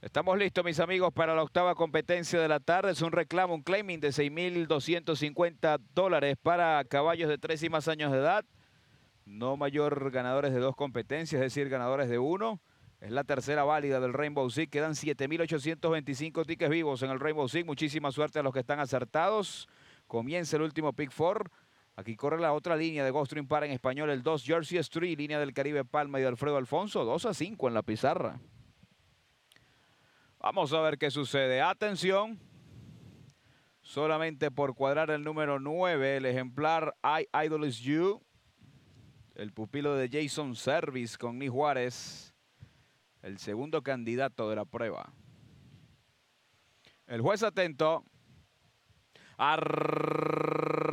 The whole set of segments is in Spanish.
Estamos listos, mis amigos, para la octava competencia de la tarde. Es un reclamo, un claiming de 6.250 dólares para caballos de tres y más años de edad. No mayor ganadores de dos competencias, es decir, ganadores de uno. Es la tercera válida del Rainbow Six. Quedan 7.825 tickets vivos en el Rainbow Six. Muchísima suerte a los que están acertados. Comienza el último pick four. Aquí corre la otra línea de Ghost para en español, el 2 Jersey Street, línea del Caribe Palma y de Alfredo Alfonso. 2 a 5 en la pizarra. Vamos a ver qué sucede. Atención. Solamente por cuadrar el número 9, el ejemplar I Idol is You. El pupilo de Jason Service con Ni Juárez. El segundo candidato de la prueba. El juez atento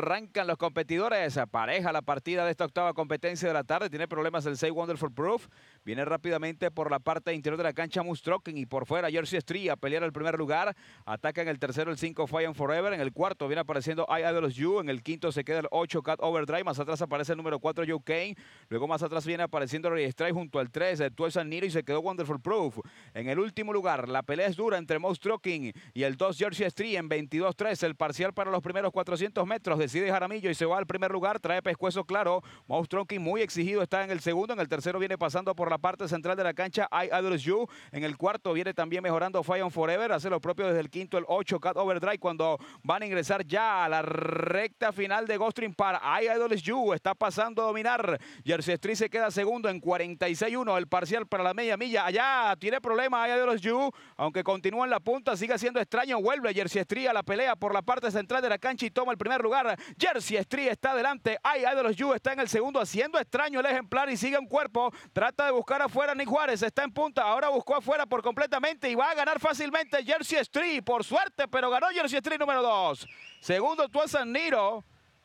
arrancan los competidores. Pareja la partida de esta octava competencia de la tarde. Tiene problemas el 6 Wonderful Proof. Viene rápidamente por la parte interior de la cancha Mustrocken y por fuera Jersey Street a pelear el primer lugar. Ataca en el tercero el 5 Fire and Forever. En el cuarto viene apareciendo I los You. En el quinto se queda el 8 Cat Overdrive. Más atrás aparece el número 4 Joe Kane. Luego más atrás viene apareciendo Ray Strike junto al 3 el 12 Niro y se quedó Wonderful Proof. En el último lugar la pelea es dura entre troking y el 2 Jersey Street en 22-3. El parcial para los primeros 400 metros de de Jaramillo y se va al primer lugar, trae pescuezo claro, Mouse Tronkin muy exigido está en el segundo, en el tercero viene pasando por la parte central de la cancha, I Adoles You, en el cuarto viene también mejorando Fire on Forever, hace lo propio desde el quinto, el 8, Cat Overdrive, cuando van a ingresar ya a la recta final de Ghost para I Idols You está pasando a dominar, Jersey Street se queda segundo en 46-1, el parcial para la media milla, allá tiene problema I Idols You, aunque continúa en la punta, sigue siendo extraño, vuelve Jersey Street a la pelea por la parte central de la cancha y toma el primer lugar. Jersey Street está adelante. Ay, ay de los Yu está en el segundo, haciendo extraño el ejemplar y sigue un cuerpo. Trata de buscar afuera Nick Juárez, está en punta. Ahora buscó afuera por completamente y va a ganar fácilmente Jersey Street. Por suerte, pero ganó Jersey Street número dos. Segundo, Tuazan Niro.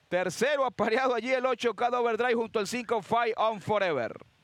Tercero, apareado allí el 8 cada overdrive junto al 5 Fight on Forever.